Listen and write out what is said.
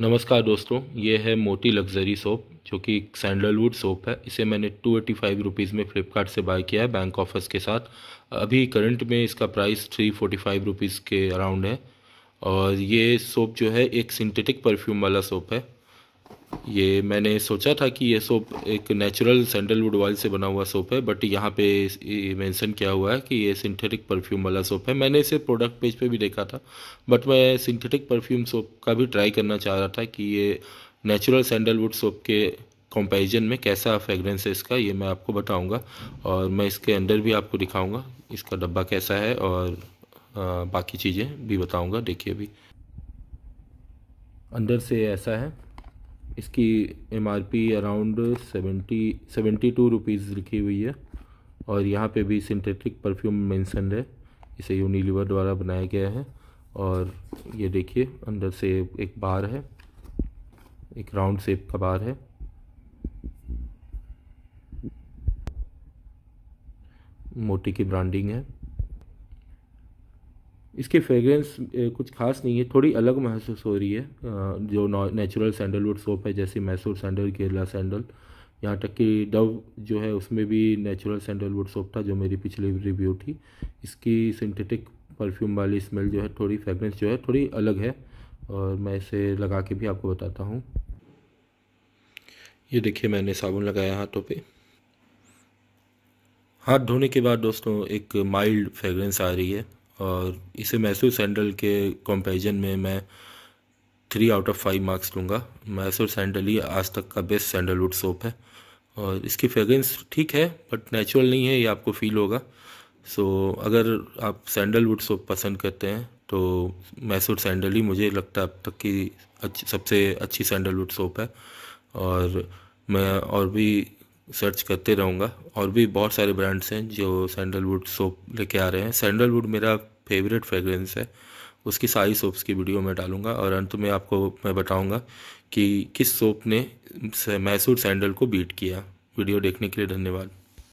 नमस्कार दोस्तों ये है मोती लग्जरी सोप जो कि सैंडलवुड सोप है इसे मैंने टू एटी फाइव रुपीज़ में फ़्लिपकार्ट से बाय किया है बैंक ऑफर्स के साथ अभी करंट में इसका price three forty five rupees के अराउंड है और ये सोप जो है एक सिंथेटिक परफ्यूम वाला सोप है ये मैंने सोचा था कि ये सोप एक नेचुरल सैंडलवुड ऑयल से बना हुआ सोप है बट यहाँ पे मेंशन किया हुआ है कि ये सिंथेटिक परफ्यूम वाला सोप है मैंने इसे प्रोडक्ट पेज पे भी देखा था बट मैं सिंथेटिक परफ्यूम सोप का भी ट्राई करना चाह रहा था कि ये नेचुरल सैंडलवुड सोप के कंपैरिजन में कैसा फ्रेगरेंस है इसका ये मैं आपको बताऊँगा और मैं इसके अंदर भी आपको दिखाऊँगा इसका डब्बा कैसा है और बाकी चीज़ें भी बताऊँगा देखिए अभी अंदर से ऐसा है इसकी M R P around seventy seventy two rupees लिखी हुई है और यहाँ पे भी सिंथेटिक परफ्यूम मेंशन है इसे यूनिलीवर द्वारा बनाया गया है और ये देखिए अंदर से एक बार है एक राउंड शेप का बार है मोटी की ब्रांडिंग है इसकी फ्रेगरेंस कुछ खास नहीं है थोड़ी अलग महसूस हो रही है जो नेचुरल सैंडलवुड सोप है जैसे मैसूर सैंडल केरला सैंडल यहाँ तक कि डव जो है उसमें भी नेचुरल सैंडलवुड सोप था जो मेरी पिछली रिव्यू थी इसकी सिंथेटिक परफ्यूम वाली स्मेल जो है थोड़ी फ्रेगरेंस जो है थोड़ी अलग है और मैं इसे लगा के भी आपको बताता हूँ ये देखिए मैंने साबुन लगाया हाथों पे हाथ धोने के बाद दोस्तों एक माइल्ड फ्रेगरेंस आ रही है और इसे मैसूर सैंडल के कंपैरिजन में मैं three out of five marks लूँगा मैसूर सैंडल ही आज तक का बेस्ट सैंडलवुड सोप है और इसकी फ्रेगरेंस ठीक है बट नेचुरल नहीं है ये आपको फील होगा सो so, अगर आप सैंडलवुड सोप पसंद करते हैं तो मैसूर सैंडल ही मुझे लगता है अब तक की अच्छी सबसे अच्छी सैंडलवुड सोप है और मैं और भी सर्च करते रहूँगा और भी बहुत सारे ब्रांड्स हैं जो सैंडलवुड सोप लेके आ रहे हैं सैंडलवुड मेरा फेवरेट फ्रेगरेंस है उसकी सारी सोप्स की वीडियो मैं डालूंगा और अंत में आपको मैं बताऊंगा कि किस सोप ने मैसूर सैंडल को बीट किया वीडियो देखने के लिए धन्यवाद